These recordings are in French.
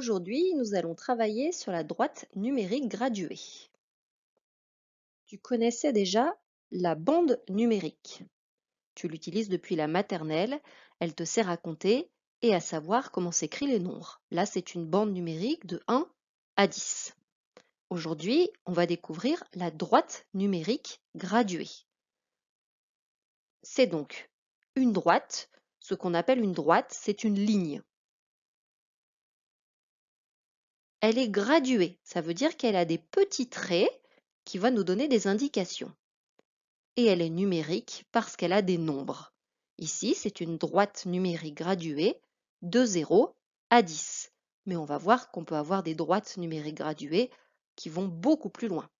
Aujourd'hui, nous allons travailler sur la droite numérique graduée. Tu connaissais déjà la bande numérique. Tu l'utilises depuis la maternelle, elle te sert à compter et à savoir comment s'écrit les nombres. Là, c'est une bande numérique de 1 à 10. Aujourd'hui, on va découvrir la droite numérique graduée. C'est donc une droite, ce qu'on appelle une droite, c'est une ligne. Elle est graduée, ça veut dire qu'elle a des petits traits qui vont nous donner des indications. Et elle est numérique parce qu'elle a des nombres. Ici, c'est une droite numérique graduée de 0 à 10. Mais on va voir qu'on peut avoir des droites numériques graduées qui vont beaucoup plus loin.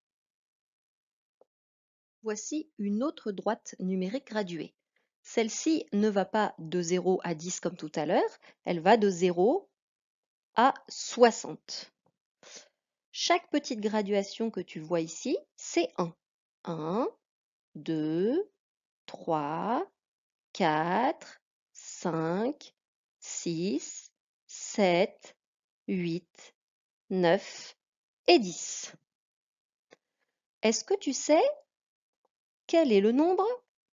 Voici une autre droite numérique graduée. Celle-ci ne va pas de 0 à 10 comme tout à l'heure, elle va de 0 à 60. Chaque petite graduation que tu vois ici, c'est 1. 1, 2, 3, 4, 5, 6, 7, 8, 9 et 10. Est-ce que tu sais quel est le nombre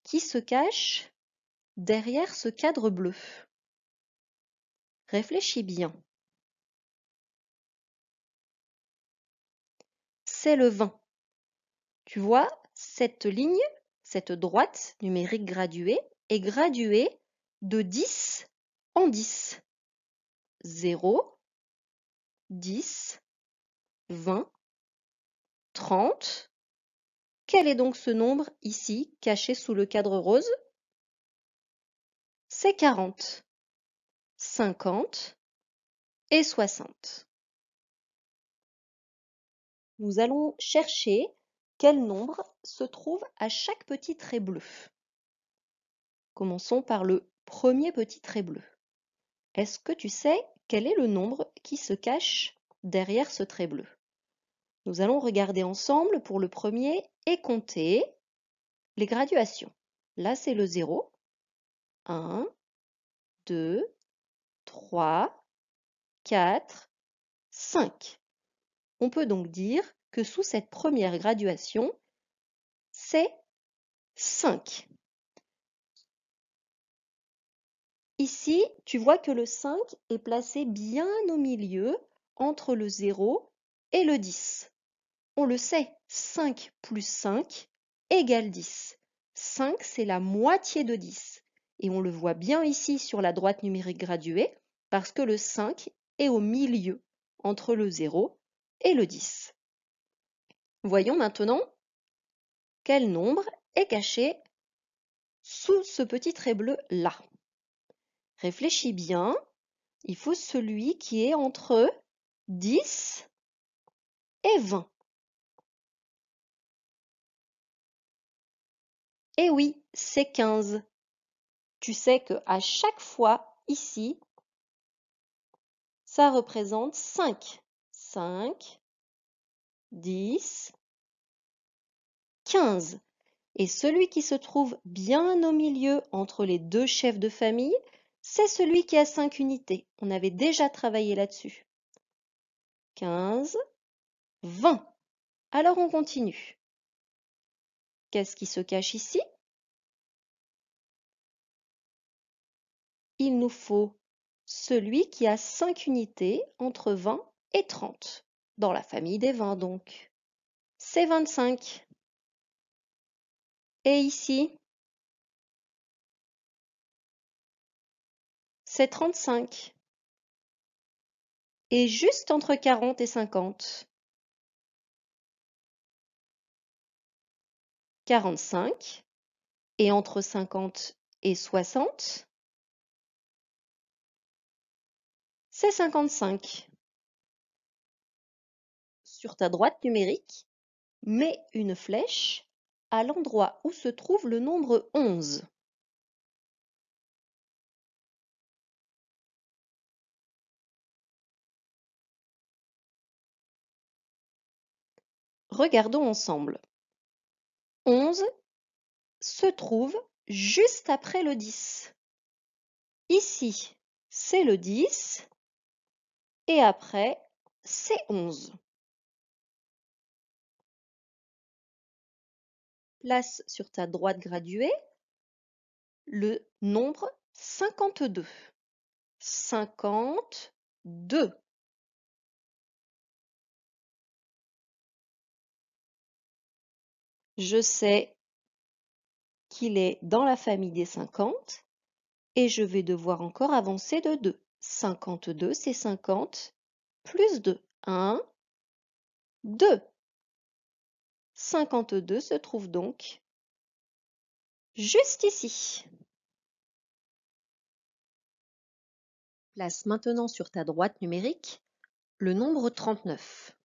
qui se cache derrière ce cadre bleu Réfléchis bien. c'est le 20. Tu vois, cette ligne, cette droite numérique graduée, est graduée de 10 en 10. 0, 10, 20, 30. Quel est donc ce nombre ici, caché sous le cadre rose C'est 40, 50 et 60. Nous allons chercher quel nombre se trouve à chaque petit trait bleu. Commençons par le premier petit trait bleu. Est-ce que tu sais quel est le nombre qui se cache derrière ce trait bleu Nous allons regarder ensemble pour le premier et compter les graduations. Là, c'est le 0, 1, 2, 3, 4, 5. On peut donc dire que sous cette première graduation, c'est 5. Ici, tu vois que le 5 est placé bien au milieu entre le 0 et le 10. On le sait, 5 plus 5 égale 10. 5, c'est la moitié de 10. Et on le voit bien ici sur la droite numérique graduée parce que le 5 est au milieu entre le 0 et le 10. Voyons maintenant quel nombre est caché sous ce petit trait bleu là. Réfléchis bien, il faut celui qui est entre 10 et 20. Et eh oui, c'est 15. Tu sais que à chaque fois ici, ça représente 5. 5, 10, 15. Et celui qui se trouve bien au milieu entre les deux chefs de famille, c'est celui qui a cinq unités. On avait déjà travaillé là-dessus. 15, 20. Alors on continue. Qu'est-ce qui se cache ici Il nous faut celui qui a 5 unités entre 20 et trente, dans la famille des vingt donc, c'est vingt-cinq. Et ici, c'est trente-cinq. Et juste entre quarante et cinquante, quarante-cinq. Et entre cinquante et soixante, c'est cinquante-cinq sur ta droite numérique, mets une flèche à l'endroit où se trouve le nombre 11. Regardons ensemble. 11 se trouve juste après le 10. Ici, c'est le 10 et après, c'est 11. place sur ta droite graduée le nombre 52. 52. Je sais qu'il est dans la famille des 50 et je vais devoir encore avancer de 2. 52, c'est 50 plus 2. 1, 2. 52 se trouve donc juste ici. Place maintenant sur ta droite numérique le nombre 39.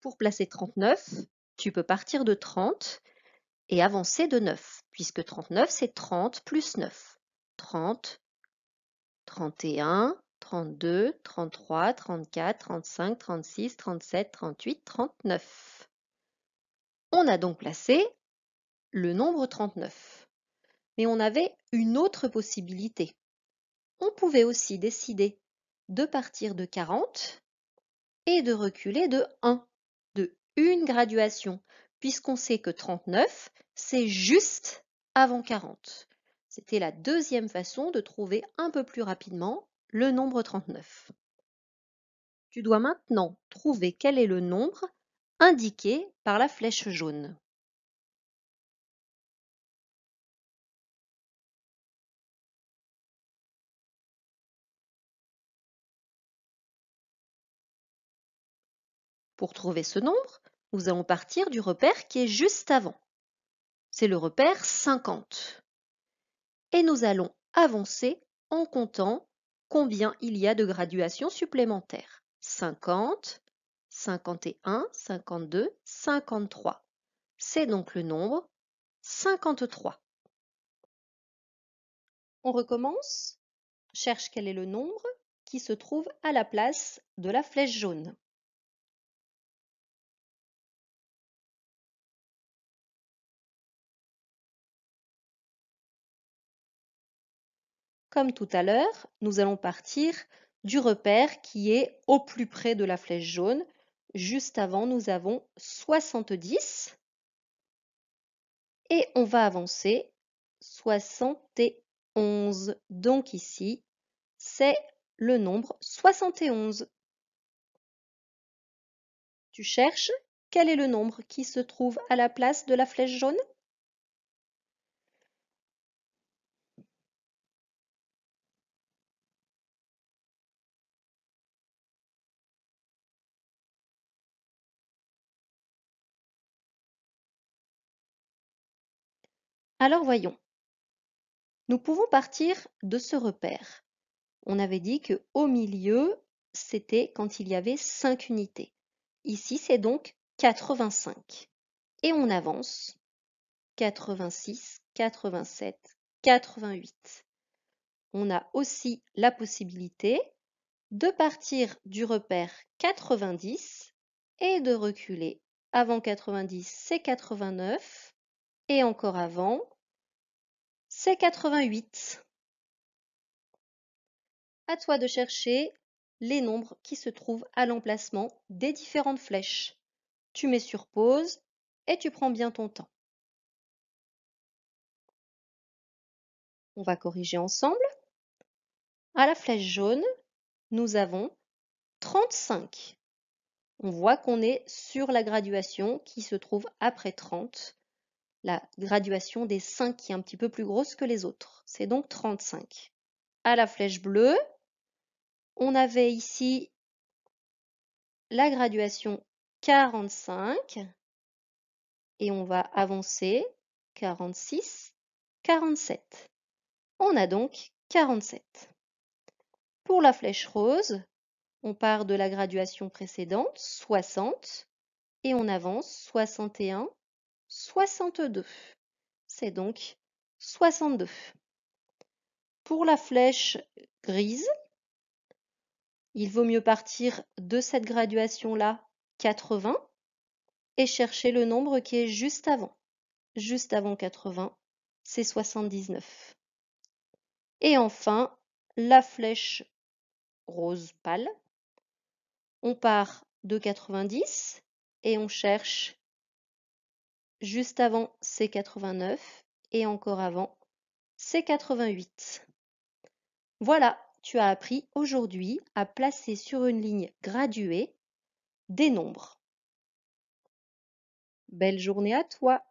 Pour placer 39, tu peux partir de 30 et avancer de 9 puisque 39 c'est 30 plus 9. 30, 31, 32, 33, 34, 35, 36, 37, 38, 39. On a donc placé le nombre 39. Mais on avait une autre possibilité. On pouvait aussi décider de partir de 40 et de reculer de 1, de une graduation, puisqu'on sait que 39, c'est juste avant 40. C'était la deuxième façon de trouver un peu plus rapidement le nombre 39. Tu dois maintenant trouver quel est le nombre indiqué par la flèche jaune. Pour trouver ce nombre, nous allons partir du repère qui est juste avant. C'est le repère 50. Et nous allons avancer en comptant combien il y a de graduations supplémentaires. 50, 51, 52, 53. C'est donc le nombre 53. On recommence. Cherche quel est le nombre qui se trouve à la place de la flèche jaune. Comme tout à l'heure, nous allons partir du repère qui est au plus près de la flèche jaune. Juste avant, nous avons 70 et on va avancer 71. Donc ici, c'est le nombre 71. Tu cherches quel est le nombre qui se trouve à la place de la flèche jaune Alors voyons. Nous pouvons partir de ce repère. On avait dit que au milieu, c'était quand il y avait 5 unités. Ici, c'est donc 85. Et on avance. 86, 87, 88. On a aussi la possibilité de partir du repère 90 et de reculer. Avant 90, c'est 89 et encore avant, c'est 88. À toi de chercher les nombres qui se trouvent à l'emplacement des différentes flèches. Tu mets sur pause et tu prends bien ton temps. On va corriger ensemble. À la flèche jaune, nous avons 35. On voit qu'on est sur la graduation qui se trouve après 30 la graduation des 5 qui est un petit peu plus grosse que les autres. C'est donc 35. À la flèche bleue, on avait ici la graduation 45 et on va avancer 46, 47. On a donc 47. Pour la flèche rose, on part de la graduation précédente, 60, et on avance 61, 62 C'est donc 62. Pour la flèche grise, il vaut mieux partir de cette graduation-là, 80, et chercher le nombre qui est juste avant. Juste avant 80, c'est 79. Et enfin, la flèche rose pâle, on part de 90 et on cherche Juste avant, c 89. Et encore avant, c 88. Voilà, tu as appris aujourd'hui à placer sur une ligne graduée des nombres. Belle journée à toi